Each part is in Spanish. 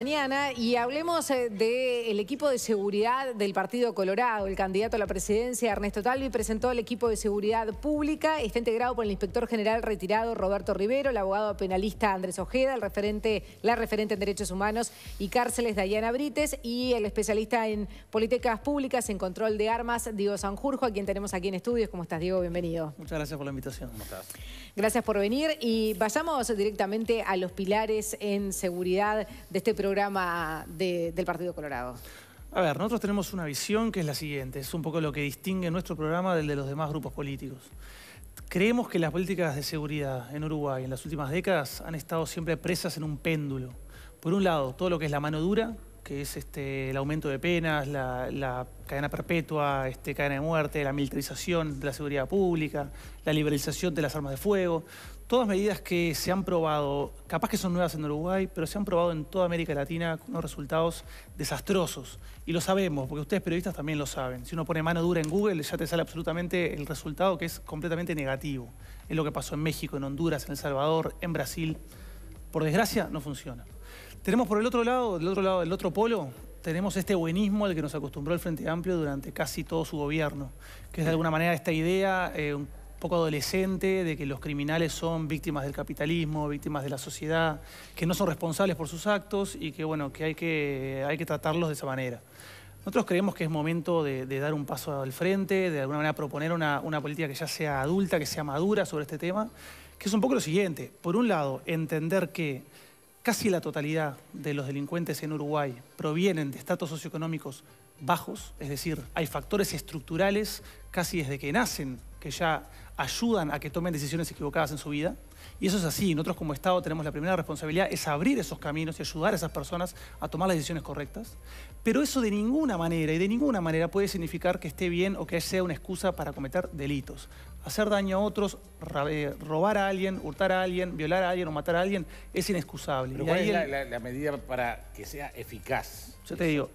Mañana y hablemos eh, del equipo de seguridad del Partido Colorado. El candidato a la presidencia, Ernesto Talvi, presentó el equipo de seguridad pública. Está integrado por el inspector general retirado Roberto Rivero, el abogado penalista Andrés Ojeda, el referente, la referente en derechos humanos y cárceles Dayana Brites y el especialista en políticas públicas en control de armas, Diego Sanjurjo, a quien tenemos aquí en estudios. ¿Cómo estás, Diego? Bienvenido. Muchas gracias por la invitación. Gracias por venir y vayamos directamente a los pilares en seguridad de este programa programa del Partido Colorado? A ver, nosotros tenemos una visión que es la siguiente, es un poco lo que distingue nuestro programa del de los demás grupos políticos. Creemos que las políticas de seguridad en Uruguay en las últimas décadas han estado siempre presas en un péndulo. Por un lado, todo lo que es la mano dura, que es este, el aumento de penas, la, cadena perpetua, este, cadena de muerte, la militarización de la seguridad pública, la liberalización de las armas de fuego, todas medidas que se han probado, capaz que son nuevas en Uruguay, pero se han probado en toda América Latina con unos resultados desastrosos. Y lo sabemos, porque ustedes periodistas también lo saben. Si uno pone mano dura en Google, ya te sale absolutamente el resultado que es completamente negativo. Es lo que pasó en México, en Honduras, en El Salvador, en Brasil. Por desgracia, no funciona. Tenemos por el otro lado, del otro lado del otro polo, tenemos este buenismo al que nos acostumbró el Frente Amplio durante casi todo su gobierno, que es de alguna manera esta idea, eh, poco adolescente de que los criminales son víctimas del capitalismo, víctimas de la sociedad, que no son responsables por sus actos y que, bueno, que hay que, hay que tratarlos de esa manera. Nosotros creemos que es momento de, dar un paso al frente, de alguna manera proponer una, una política que ya sea adulta, que sea madura sobre este tema, que es un poco lo siguiente. Por un lado, entender que casi la totalidad de los delincuentes en Uruguay provienen de estatus socioeconómicos bajos, es decir, hay factores estructurales casi desde que nacen que ya ayudan a que tomen decisiones equivocadas en su vida. Y eso es así. Nosotros como Estado tenemos la primera responsabilidad, es abrir esos caminos y ayudar a esas personas a tomar las decisiones correctas. Pero eso de ninguna manera y de ninguna manera puede significar que esté bien o que sea una excusa para cometer delitos. Hacer daño a otros, eh, robar a alguien, hurtar a alguien, violar a alguien o matar a alguien es inexcusable. y es la, la medida para que sea eficaz? Yo te digo,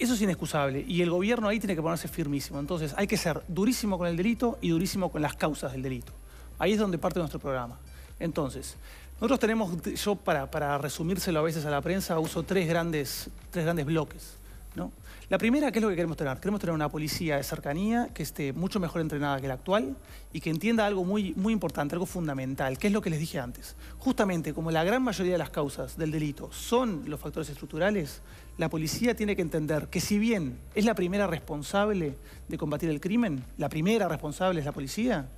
eso es inexcusable y el gobierno ahí tiene que ponerse firmísimo. Entonces hay que ser durísimo con el delito y durísimo con las causas del delito. Ahí es donde parte nuestro programa. Entonces, nosotros tenemos, yo para, para resumírselo a veces a la prensa, uso tres grandes, tres grandes bloques. ¿no? La primera, ¿qué es lo que queremos tener? Queremos tener una policía de cercanía que esté mucho mejor entrenada que la actual y que entienda algo muy, muy importante, algo fundamental, que es lo que les dije antes. Justamente, como la gran mayoría de las causas del delito son los factores estructurales, la policía tiene que entender que si bien es la primera responsable de combatir el crimen, la primera responsable es la policía,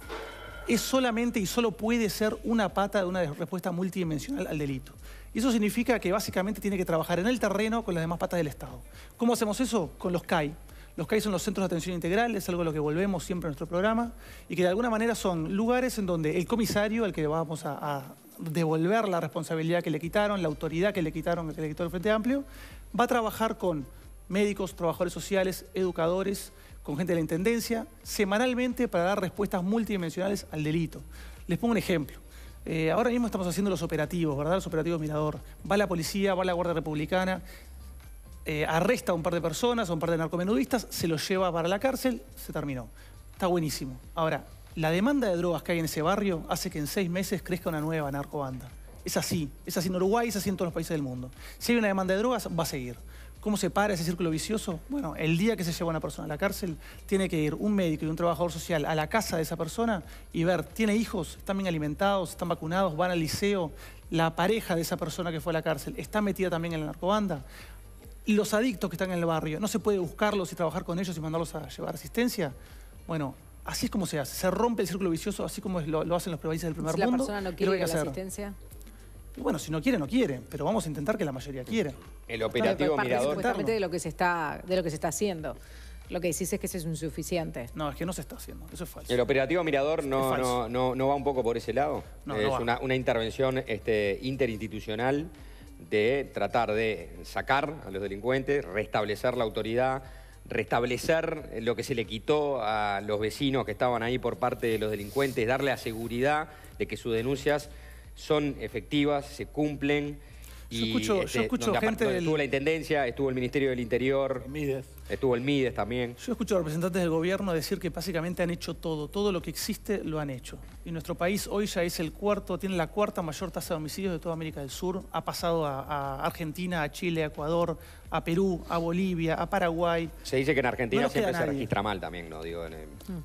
es solamente y solo puede ser una pata de una respuesta multidimensional al delito. Y eso significa que básicamente tiene que trabajar en el terreno con las demás patas del Estado. ¿Cómo hacemos eso? Con los CAI. Los CAI son los centros de atención integral, es algo a lo que volvemos siempre en nuestro programa, y que de alguna manera son lugares en donde el comisario, al que vamos a, devolver la responsabilidad que le quitaron, la autoridad que le quitaron, que le quitó Frente Amplio, va a trabajar con médicos, trabajadores sociales, educadores, con gente de la Intendencia, semanalmente para dar respuestas multidimensionales al delito. Les pongo un ejemplo. Eh, ahora mismo estamos haciendo los operativos, ¿verdad? Los operativos Mirador. Va la policía, va la Guardia Republicana, eh, arresta a un par de personas, a un par de narcomenudistas, se los lleva para la cárcel, se terminó. Está buenísimo. Ahora, la demanda de drogas que hay en ese barrio hace que en seis meses crezca una nueva narcobanda. Es así, es así en Uruguay, es así en todos los países del mundo. Si hay una demanda de drogas, va a seguir. ¿Cómo se para ese círculo vicioso? Bueno, el día que se lleva una persona a la cárcel, tiene que ir un médico y un trabajador social a la casa de esa persona y ver, tiene hijos, están bien alimentados, están vacunados, van al liceo, la pareja de esa persona que fue a la cárcel está metida también en la narcobanda. Los adictos que están en el barrio, ¿no se puede buscarlos y trabajar con ellos y mandarlos a llevar asistencia? Bueno, así es como se hace. Se rompe el círculo vicioso, así como lo, hacen los provincias del primer mundo. La persona no quiere la asistencia bueno, si no quiere, no quiere, pero vamos a intentar que la mayoría quiera. El operativo mirador. de lo, que se está, de lo que se está haciendo. Lo que decís es que eso es insuficiente. No, es que no se está haciendo, eso es falso. ¿El operativo Mirador no, no, no, va un poco por ese lado? es Una, intervención este, interinstitucional de tratar de sacar a los delincuentes, restablecer la autoridad, restablecer lo que se le quitó a los vecinos que estaban ahí por parte de los delincuentes, darle la seguridad de que sus denuncias son efectivas, se cumplen. Yo escucho, este, gente Estuvo la Intendencia, estuvo el Ministerio del Interior. Estuvo el Mides también. Yo escucho a representantes del gobierno decir que básicamente han hecho todo. Todo lo que existe lo han hecho. Y nuestro país hoy ya es el cuarto, tiene la cuarta mayor tasa de homicidios de toda América del Sur. Ha pasado a Argentina, a Chile, a Ecuador, a Perú, a Bolivia, a Paraguay. Se dice que en Argentina siempre se registra mal también, ¿no? Digo,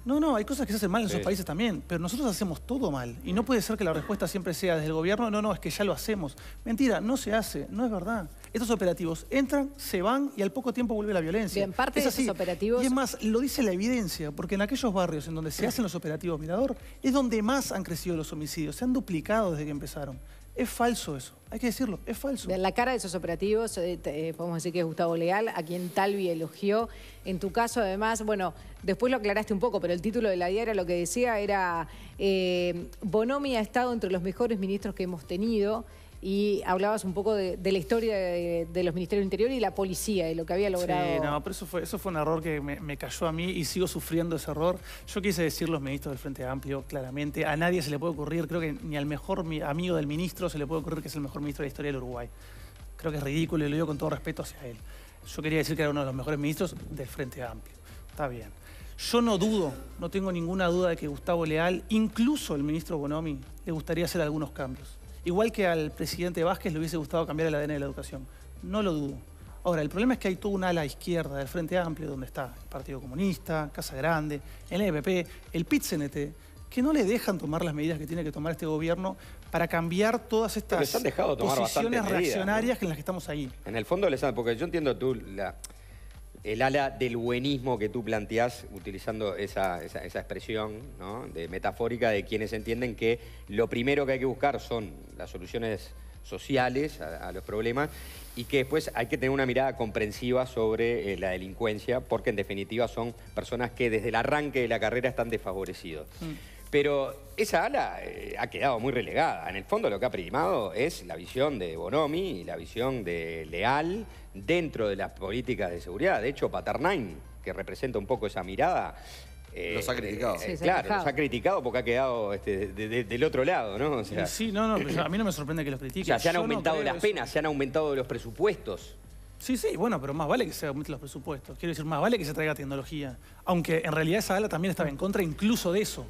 No, no, hay cosas que se hacen mal en esos países también, pero nosotros hacemos todo mal. Y no puede ser que la respuesta siempre sea desde el gobierno, no, no, es que ya lo hacemos. Mentira, no se hace, no es verdad. Estos operativos entran, se van y al poco tiempo vuelve la violencia. En parte de esos operativos... Y es más, lo dice la evidencia, porque en aquellos barrios en donde se hacen los operativos Mirador, es donde más han crecido los homicidios, se han duplicado desde que empezaron. Es falso eso, hay que decirlo, es falso. En la cara de esos operativos, eh, eh, podemos decir que es Gustavo Leal, a quien Talvi elogió. En tu caso, además, bueno, después lo aclaraste un poco, pero el título de la diaria lo que decía era eh, Bonomi ha estado entre los mejores ministros que hemos tenido y hablabas un poco de, la historia de, los ministerios del interior y la policía y lo que había logrado. Sí, no, pero eso fue, un error que me, me, cayó a mí y sigo sufriendo ese error. Yo quise decir los ministros del Frente Amplio, claramente. A nadie se le puede ocurrir, creo que ni al mejor amigo del ministro se le puede ocurrir que es el mejor ministro de la historia del Uruguay. Creo que es ridículo y lo digo con todo respeto hacia él. Yo quería decir que era uno de los mejores ministros del Frente Amplio. Está bien. Yo no dudo, no tengo ninguna duda de que Gustavo Leal, incluso el ministro Bonomi, le gustaría hacer algunos cambios Igual que al presidente Vázquez le hubiese gustado cambiar el ADN de la educación. No lo dudo. Ahora, el problema es que hay toda una ala izquierda del Frente Amplio, donde está el Partido Comunista, Casa Grande, el EPP, el pit que no le dejan tomar las medidas que tiene que tomar este gobierno para cambiar todas estas han posiciones reaccionarias en las que estamos ahí. En el fondo, porque yo entiendo tú la el ala del buenismo que tú planteás, utilizando esa, expresión de metafórica de quienes entienden que lo primero que hay que buscar son las soluciones sociales a, los problemas y que después hay que tener una mirada comprensiva sobre eh, la delincuencia porque en definitiva son personas que desde el arranque de la carrera están desfavorecidos. Mm. Pero esa ala eh, ha quedado muy relegada. En el fondo lo que ha primado es la visión de Bonomi y la visión de Leal dentro de las políticas de seguridad. De hecho, Paternain, que representa un poco esa mirada... Eh, los ha eh, criticado. claro, los ha criticado porque ha quedado este, del otro lado, ¿no? sí, no, no, a mí no me sorprende que los critiquen. O sea, se han aumentado las penas, se han aumentado los presupuestos. Sí, sí, bueno, pero más vale que se aumenten los presupuestos. Quiero decir, más vale que se traiga tecnología. Aunque en realidad esa ala también estaba en contra incluso de eso.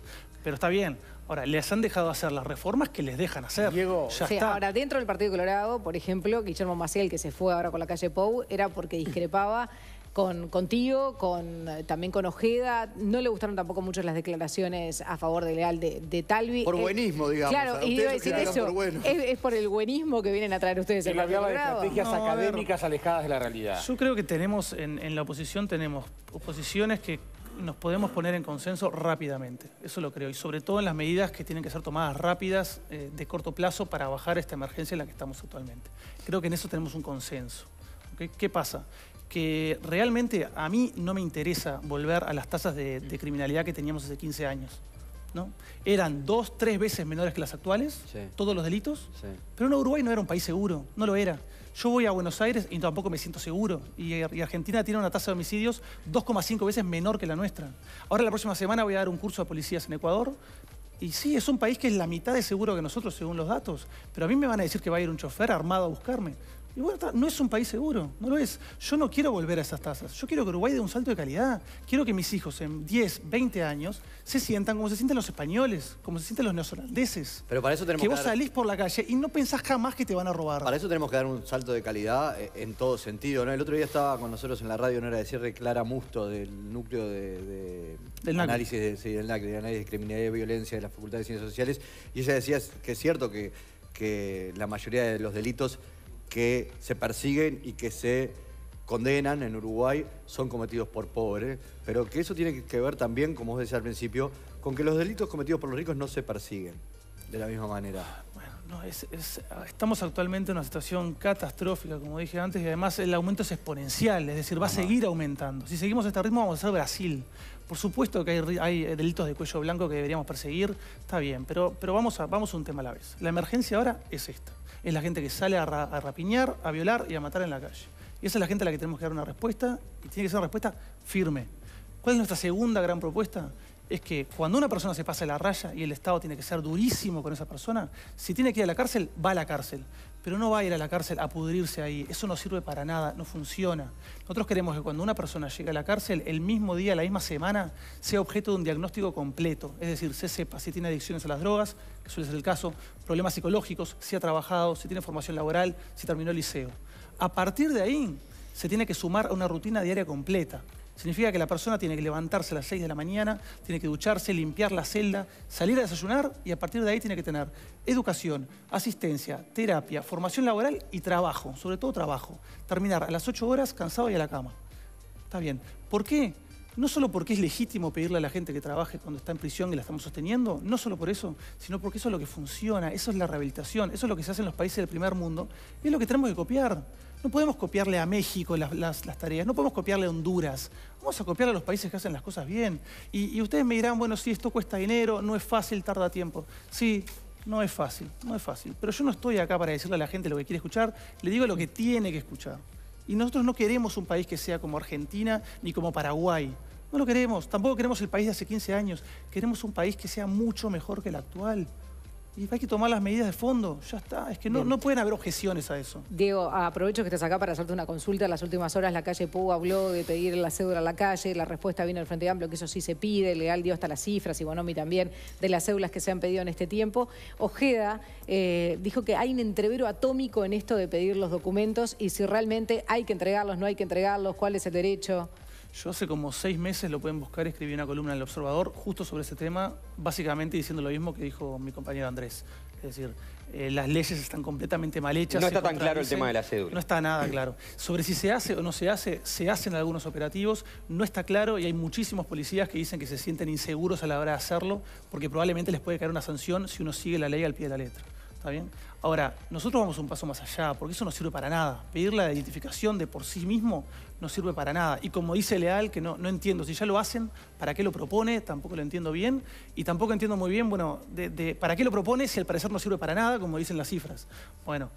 Pero está bien. Ahora, les han dejado hacer las reformas que les dejan hacer. Diego. Ya Ahora, dentro del Partido Colorado, por ejemplo, Guillermo Maciel, que se fue ahora con la calle Pou, era porque discrepaba con, Tío, con, también con Ojeda. No le gustaron tampoco mucho las declaraciones a favor de leal de, Talvi. Por eh, buenismo, digamos. Claro, y iba a decir eso. es, por el buenismo que vienen a traer ustedes el Partido de estrategias académicas alejadas de la realidad. Yo creo que tenemos, en, la oposición tenemos oposiciones que nos podemos poner en consenso rápidamente, eso lo creo, y sobre todo en las medidas que tienen que ser tomadas rápidas, eh, de corto plazo, para bajar esta emergencia en la que estamos actualmente. Creo que en eso tenemos un consenso. ¿Qué pasa? Que realmente a mí no me interesa volver a las tasas de criminalidad que teníamos hace 15 años. Eran dos, tres veces menores que las actuales, todos los delitos. Pero Uruguay no era un país seguro, no lo era. Yo voy a Buenos Aires y tampoco me siento seguro. Y, Argentina tiene una tasa de homicidios 2,5 veces menor que la nuestra. Ahora la próxima semana voy a dar un curso de policías en Ecuador. Y sí, es un país que es la mitad de seguro que nosotros, según los datos. Pero a mí me van a decir que va a ir un chofer armado a buscarme. Y no es un país seguro, no lo es. Yo no quiero volver a esas tasas. Yo quiero que Uruguay dé un salto de calidad. Quiero que mis hijos en 10, 20 años se sientan como se sienten los españoles, como se sienten los neozelandeses. Pero para eso tenemos que, vos salís por la calle y no pensás jamás que te van a robar. Para eso tenemos que dar un salto de calidad eh, en todo sentido. El otro día estaba con nosotros en la radio, no era de cierre, Clara Musto, del núcleo de, del análisis, de, discriminación de criminalidad y violencia de la Facultad de Ciencias Sociales. Y ella decía que es cierto que la mayoría de los delitos que se persiguen y que se condenan en Uruguay son cometidos por pobres, pero que eso tiene que ver también, como os decía al principio, con que los delitos cometidos por los ricos no se persiguen de la misma manera. Bueno, estamos actualmente en una situación catastrófica, como dije antes, y además el aumento es exponencial, es decir, va a seguir aumentando. Si seguimos este ritmo vamos a ser Brasil. Por supuesto que hay, eh, delitos de cuello blanco que deberíamos perseguir, está bien, pero, vamos, vamos a un tema a la vez. La emergencia ahora es esta es la gente que sale a, rapiñar, a violar y a matar en la calle. Y esa es la gente a la que tenemos que dar una respuesta y tiene que ser una respuesta firme. ¿Cuál es nuestra segunda gran propuesta? es que cuando una persona se pasa la raya y el Estado tiene que ser durísimo con esa persona, si tiene que ir a la cárcel, va a la cárcel. Pero no va a ir a la cárcel a pudrirse ahí. Eso no sirve para nada, no funciona. Nosotros queremos que cuando una persona llega a la cárcel, el mismo día, la misma semana, sea objeto de un diagnóstico completo. Es decir, se sepa si tiene adicciones a las drogas, que suele ser el caso, problemas psicológicos, si ha trabajado, si tiene formación laboral, si terminó el liceo. A partir de ahí, se tiene que sumar a una rutina diaria completa. Significa que la persona tiene que levantarse a las 6 de la mañana, tiene que ducharse, limpiar la celda, salir a desayunar y a partir de ahí tiene que tener educación, asistencia, terapia, formación laboral y trabajo, sobre todo trabajo. Terminar a las 8 horas cansado y a la cama. Está bien. ¿Por qué? No solo porque es legítimo pedirle a la gente que trabaje cuando está en prisión y la estamos sosteniendo, no solo por eso, sino porque eso es lo que funciona, eso es la rehabilitación, eso es lo que se hace en los países del primer mundo y es lo que tenemos que copiar. No podemos copiarle a México las, tareas, no podemos copiarle a Honduras. Vamos a copiar a los países que hacen las cosas bien. Y, y ustedes me dirán, bueno, sí, esto cuesta dinero, no es fácil, tarda tiempo. Sí, no es fácil, no es fácil. Pero yo no estoy acá para decirle a la gente lo que quiere escuchar, le digo lo que tiene que escuchar. Y nosotros no queremos un país que sea como Argentina ni como Paraguay. No lo queremos, tampoco queremos el país de hace 15 años. Queremos un país que sea mucho mejor que el actual. Y hay que tomar las medidas de fondo, ya está. Es que no, pueden haber objeciones a eso. Diego, aprovecho que estás acá para hacerte una consulta. En las últimas horas la calle Pou habló de pedir la cédula a la calle, la respuesta vino del Frente Amplio, que eso sí se pide, legal Leal dio hasta las cifras, y Bonomi también, de las cédulas que se han pedido en este tiempo. Ojeda eh, dijo que hay un entrevero atómico en esto de pedir los documentos y si realmente hay que entregarlos, no hay que entregarlos, cuál es el derecho. Yo hace como seis meses, lo pueden buscar, escribí una columna en El Observador justo sobre ese tema, básicamente diciendo lo mismo que dijo mi compañero Andrés. Es decir, eh, las leyes están completamente mal hechas. No está tan claro el tema de la cédula. No está nada claro. Sobre si se hace o no se hace, se hacen algunos operativos, no está claro y hay muchísimos policías que dicen que se sienten inseguros a la hora de hacerlo porque probablemente les puede caer una sanción si uno sigue la ley al pie de la letra. ¿Está bien? Ahora, nosotros vamos un paso más allá, porque eso no sirve para nada. Pedir la identificación de por sí mismo no sirve para nada. Y como dice Leal, que no, no entiendo, si ya lo hacen, ¿para qué lo propone? Tampoco lo entiendo bien. Y tampoco entiendo muy bien, bueno, de, ¿para qué lo propone si al parecer no sirve para nada, como dicen las cifras? Bueno,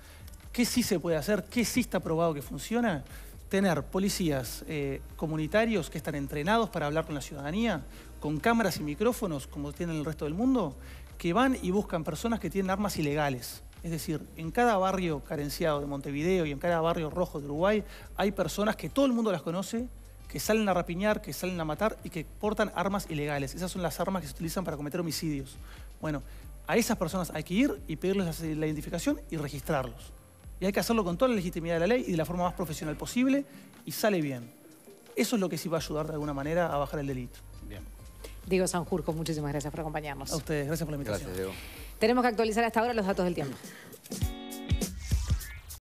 ¿qué sí se puede hacer? ¿Qué sí está probado que funciona? Tener policías eh, comunitarios que están entrenados para hablar con la ciudadanía, con cámaras y micrófonos, como tienen el resto del mundo, que van y buscan personas que tienen armas ilegales es decir, en cada barrio carenciado de Montevideo y en cada barrio rojo de Uruguay hay personas que todo el mundo las conoce, que salen a rapiñar, que salen a matar y que portan armas ilegales. Esas son las armas que se utilizan para cometer homicidios. Bueno, a esas personas hay que ir y pedirles la identificación y registrarlos. Y hay que hacerlo con toda la legitimidad de la ley y de la forma más profesional posible y sale bien. Eso es lo que sí va a ayudar de alguna manera a bajar el delito. Bien. Diego Sanjurco, muchísimas gracias por acompañarnos. A ustedes, gracias por la invitación. Gracias, Diego. Tenemos que actualizar hasta ahora los datos del tiempo.